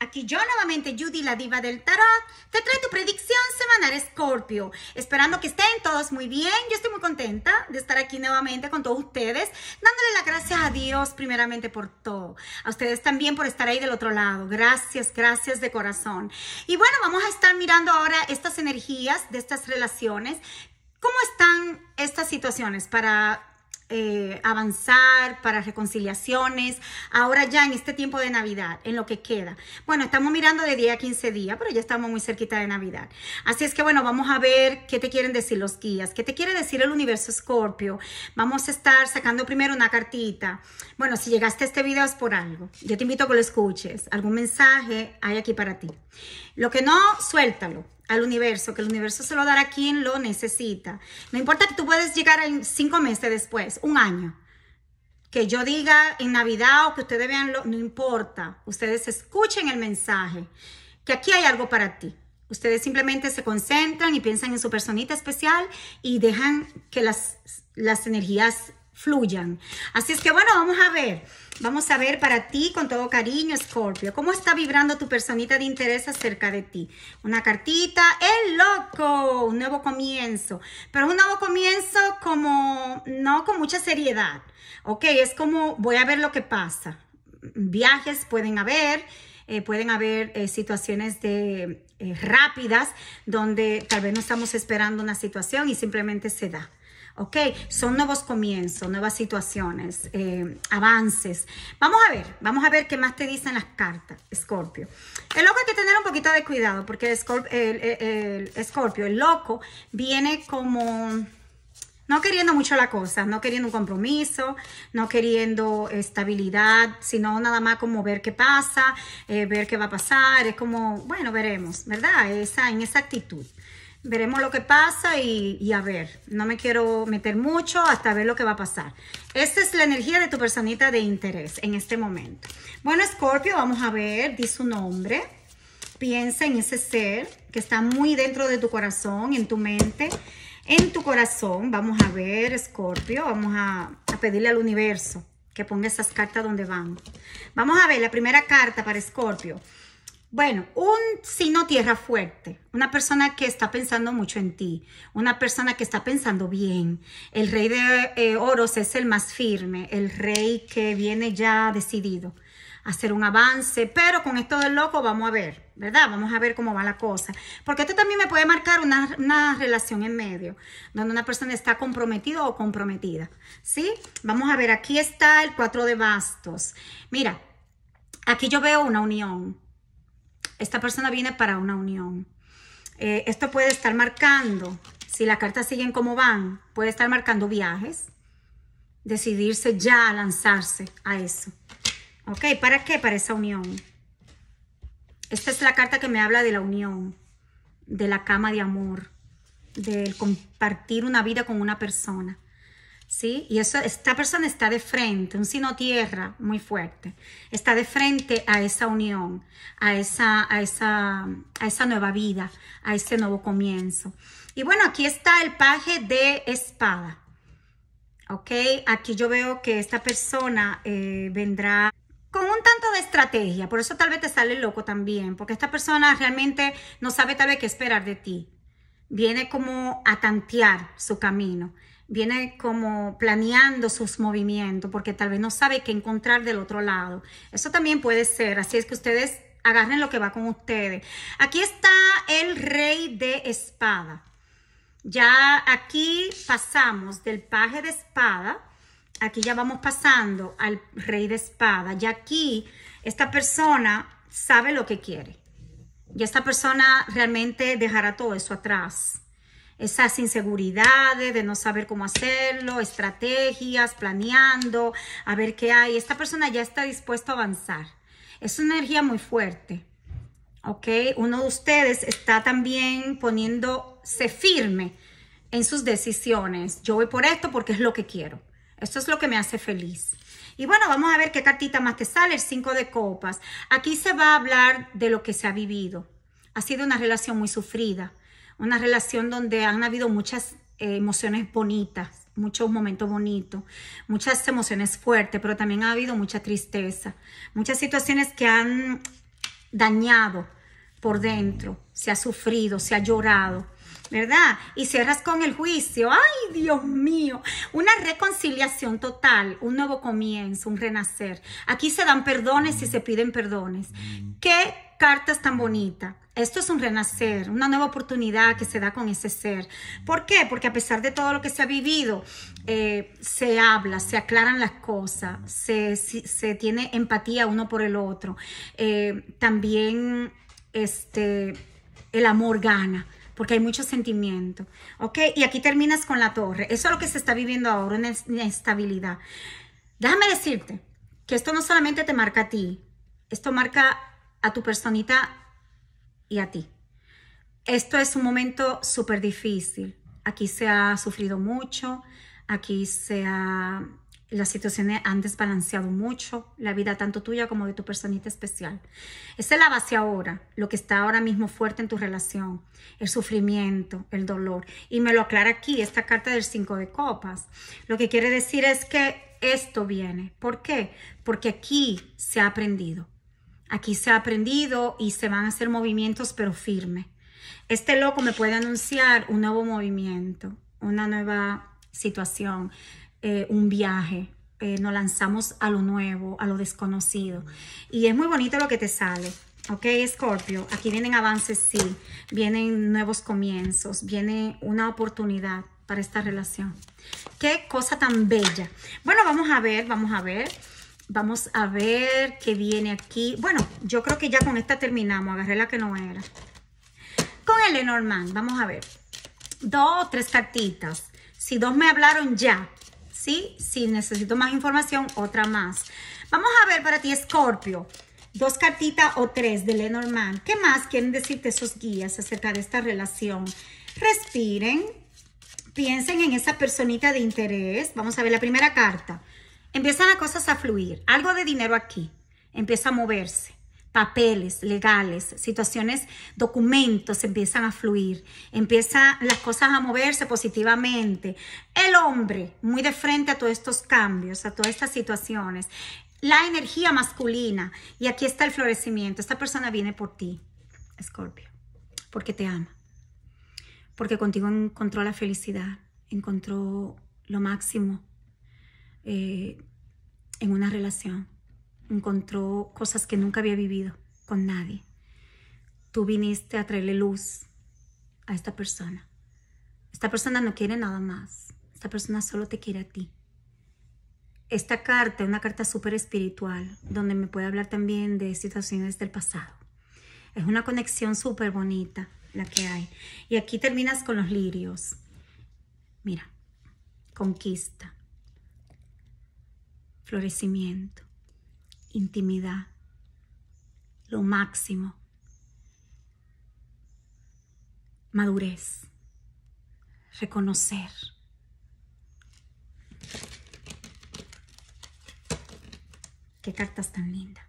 Aquí yo nuevamente, Judy, la diva del tarot, te trae tu predicción semanal Scorpio. Esperando que estén todos muy bien. Yo estoy muy contenta de estar aquí nuevamente con todos ustedes, dándole las gracias a Dios primeramente por todo. A ustedes también por estar ahí del otro lado. Gracias, gracias de corazón. Y bueno, vamos a estar mirando ahora estas energías de estas relaciones. ¿Cómo están estas situaciones para eh, avanzar, para reconciliaciones, ahora ya en este tiempo de Navidad, en lo que queda. Bueno, estamos mirando de 10 a 15 días, pero ya estamos muy cerquita de Navidad. Así es que bueno, vamos a ver qué te quieren decir los guías, qué te quiere decir el universo Scorpio. Vamos a estar sacando primero una cartita. Bueno, si llegaste a este video es por algo. Yo te invito a que lo escuches. Algún mensaje hay aquí para ti. Lo que no, suéltalo al universo, que el universo se lo dará a quien lo necesita. No importa que tú puedes llegar en cinco meses después, un año. Que yo diga en Navidad o que ustedes vean, lo, no importa. Ustedes escuchen el mensaje, que aquí hay algo para ti. Ustedes simplemente se concentran y piensan en su personita especial y dejan que las, las energías fluyan. Así es que bueno, vamos a ver. Vamos a ver para ti con todo cariño, Scorpio. ¿Cómo está vibrando tu personita de interés acerca de ti? Una cartita, el loco, un nuevo comienzo. Pero un nuevo comienzo como, no con mucha seriedad. Ok, es como voy a ver lo que pasa. Viajes pueden haber, eh, pueden haber eh, situaciones de, eh, rápidas donde tal vez no estamos esperando una situación y simplemente se da. ¿ok? Son nuevos comienzos, nuevas situaciones, eh, avances. Vamos a ver, vamos a ver qué más te dicen las cartas, Scorpio. El loco hay que tener un poquito de cuidado porque el Scorpio, el, loco, viene como... No queriendo mucho la cosa, no queriendo un compromiso, no queriendo estabilidad, sino nada más como ver qué pasa, eh, ver qué va a pasar, es como, bueno, veremos, ¿verdad? Esa, en esa actitud veremos lo que pasa y, a ver, no me quiero meter mucho hasta ver lo que va a pasar. Esta es la energía de tu personita de interés en este momento. Bueno, Scorpio, vamos a ver, di su nombre. Piensa en ese ser que está muy dentro de tu corazón, en tu mente, en tu corazón. Vamos a ver, Scorpio, vamos a, a pedirle al universo que ponga esas cartas donde van. Vamos a ver la primera carta para Scorpio. Bueno, un sino tierra fuerte, una persona que está pensando mucho en ti, una persona que está pensando bien. El rey de eh, oros es el más firme, el rey que viene ya decidido a hacer un avance, pero con esto del loco vamos a ver, ¿verdad? Vamos a ver cómo va la cosa. Porque esto también me puede marcar una, una relación en medio, donde una persona está comprometida o comprometida, ¿sí? Vamos a ver, aquí está el cuatro de bastos. Mira, aquí yo veo una unión esta persona viene para una unión. Eh, esto puede estar marcando, si las cartas siguen como van, puede estar marcando viajes, decidirse ya a lanzarse a eso. ¿Ok? ¿Para qué? Para esa unión. Esta es la carta que me habla de la unión, de la cama de amor, del compartir una vida con una persona. ¿sí? Y eso, esta persona está de frente, un sino tierra muy fuerte, está de frente a esa unión, a esa, a esa, a esa nueva vida, a ese nuevo comienzo. Y bueno, aquí está el paje de espada, ¿ok? Aquí yo veo que esta persona eh, vendrá con un tanto de estrategia, por eso tal vez te sale loco también, porque esta persona realmente no sabe tal vez qué esperar de ti. Viene como a tantear su camino viene como planeando sus movimientos porque tal vez no sabe qué encontrar del otro lado. Eso también puede ser, así es que ustedes agarren lo que va con ustedes. Aquí está el rey de espada. Ya aquí pasamos del paje de espada, aquí ya vamos pasando al rey de espada. Y aquí esta persona sabe lo que quiere. Y esta persona realmente dejará todo eso atrás esas inseguridades de no saber cómo hacerlo, estrategias, planeando, a ver qué hay. Esta persona ya está dispuesta a avanzar. Es una energía muy fuerte. ¿Ok? Uno de ustedes está también poniéndose firme en sus decisiones. Yo voy por esto porque es lo que quiero. Esto es lo que me hace feliz. Y bueno, vamos a ver qué cartita más te sale, el 5 de copas. Aquí se va a hablar de lo que se ha vivido. Ha sido una relación muy sufrida una relación donde han habido muchas eh, emociones bonitas, muchos momentos bonitos, muchas emociones fuertes, pero también ha habido mucha tristeza, muchas situaciones que han dañado por dentro, se ha sufrido, se ha llorado. ¿verdad? Y cierras con el juicio. ¡Ay, Dios mío! Una reconciliación total, un nuevo comienzo, un renacer. Aquí se dan perdones y se piden perdones. Mm. ¿Qué cartas tan bonitas. Esto es un renacer, una nueva oportunidad que se da con ese ser. ¿Por qué? Porque a pesar de todo lo que se ha vivido, eh, se habla, se aclaran las cosas, se, tiene empatía uno por el otro. Eh, también este, el amor gana porque hay mucho sentimiento, ¿ok? Y aquí terminas con la torre. Eso es lo que se está viviendo ahora, una inestabilidad. Déjame decirte que esto no solamente te marca a ti, esto marca a tu personita y a ti. Esto es un momento súper difícil. Aquí se ha sufrido mucho, aquí se ha, las situaciones han desbalanceado mucho la vida tanto tuya como de tu personita especial. Esa es la base ahora, lo que está ahora mismo fuerte en tu relación, el sufrimiento, el dolor. Y me lo aclara aquí esta carta del 5 de copas. Lo que quiere decir es que esto viene. ¿Por qué? Porque aquí se ha aprendido. Aquí se ha aprendido y se van a hacer movimientos, pero firme. Este loco me puede anunciar un nuevo movimiento, una nueva situación, eh, un viaje. Eh, nos lanzamos a lo nuevo, a lo desconocido. Y es muy bonito lo que te sale. Ok, Scorpio, aquí vienen avances, sí. Vienen nuevos comienzos, viene una oportunidad para esta relación. Qué cosa tan bella. Bueno, vamos a ver, vamos a ver. Vamos a ver qué viene aquí. Bueno, yo creo que ya con esta terminamos. Agarré la que no era. Con el Lenormand, vamos a ver. Dos o tres cartitas. Si dos me hablaron ya, ¿sí? Si necesito más información, otra más. Vamos a ver para ti, Scorpio. Dos cartitas o tres de Lenormand. ¿Qué más quieren decirte esos guías acerca de esta relación? Respiren. Piensen en esa personita de interés. Vamos a ver la primera carta. Empiezan las cosas a fluir, algo de dinero aquí, empieza a moverse, papeles legales, situaciones, documentos empiezan a fluir, empiezan las cosas a moverse positivamente. El hombre, muy de frente a todos estos cambios, a todas estas situaciones, la energía masculina, y aquí está el florecimiento, esta persona viene por ti, Escorpio, porque te ama, porque contigo encontró la felicidad, encontró lo máximo, eh, en una relación. Encontró cosas que nunca había vivido con nadie. Tú viniste a traerle luz a esta persona. Esta persona no quiere nada más. Esta persona solo te quiere a ti. Esta carta, una carta súper espiritual, donde me puede hablar también de situaciones del pasado. Es una conexión súper bonita la que hay. Y aquí terminas con los lirios. Mira, conquista florecimiento, intimidad, lo máximo, madurez, reconocer. Qué cartas tan linda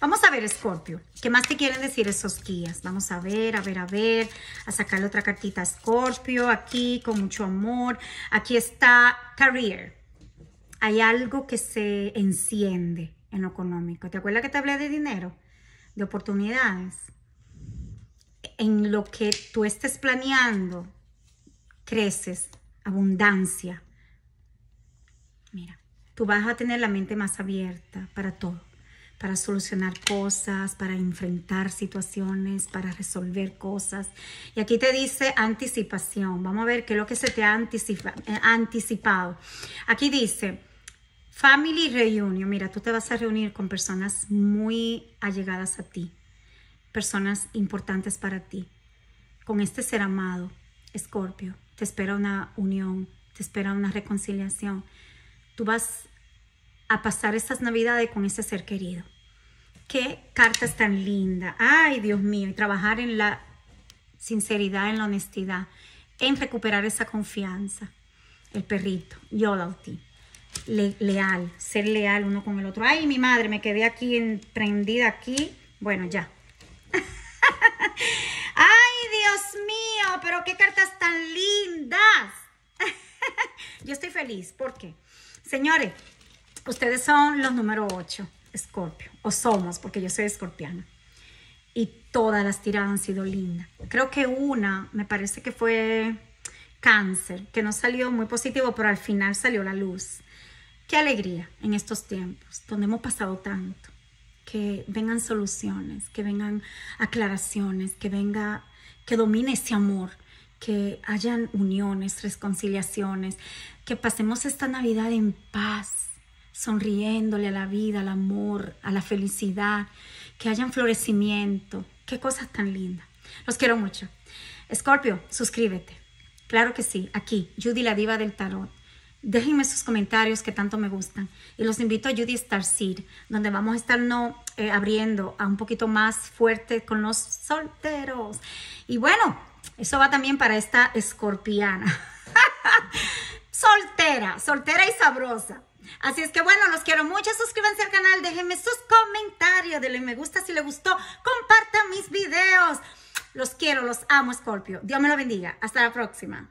Vamos a ver, Scorpio, ¿qué más te quieren decir esos guías? Vamos a ver, a ver, a ver, a sacarle otra cartita a Scorpio, aquí con mucho amor. Aquí está Career hay algo que se enciende en lo económico. ¿Te acuerdas que te hablé de dinero? De oportunidades. En lo que tú estés planeando, creces, abundancia. Mira, tú vas a tener la mente más abierta para todo, para solucionar cosas, para enfrentar situaciones, para resolver cosas. Y aquí te dice anticipación. Vamos a ver qué es lo que se te ha anticipa, eh, anticipado. Aquí dice Family Reunion. Mira, tú te vas a reunir con personas muy allegadas a ti, personas importantes para ti. Con este ser amado, Escorpio, te espera una unión, te espera una reconciliación. Tú vas a pasar estas navidades con ese ser querido. Qué cartas tan linda. Ay, Dios mío, trabajar en la sinceridad, en la honestidad, en recuperar esa confianza. El perrito, ti leal, ser leal uno con el otro. Ay, mi madre, me quedé aquí emprendida aquí. Bueno, ya. Ay, Dios mío, pero qué cartas tan lindas. Yo estoy feliz, ¿por qué? Señores, ustedes son los número 8, Escorpio, o somos, porque yo soy escorpiana. Y todas las tiradas han sido lindas. Creo que una, me parece que fue cáncer, que no salió muy positivo, pero al final salió la luz. Qué alegría en estos tiempos donde hemos pasado tanto. Que vengan soluciones, que vengan aclaraciones, que venga, que domine ese amor, que hayan uniones, reconciliaciones, que pasemos esta Navidad en paz, sonriéndole a la vida, al amor, a la felicidad, que hayan florecimiento. Qué cosa tan linda. Los quiero mucho. Scorpio, suscríbete. Claro que sí, aquí, Judy la diva del tarot déjenme sus comentarios que tanto me gustan. Y los invito a Judy Star Seed, donde vamos a estar no, eh, abriendo a un poquito más fuerte con los solteros. Y bueno, eso va también para esta escorpiana. soltera, soltera y sabrosa. Así es que bueno, los quiero mucho, suscríbanse al canal, déjenme sus comentarios, denle me gusta si les gustó, compartan mis videos. Los quiero, los amo, Scorpio. Dios me lo bendiga. Hasta la próxima.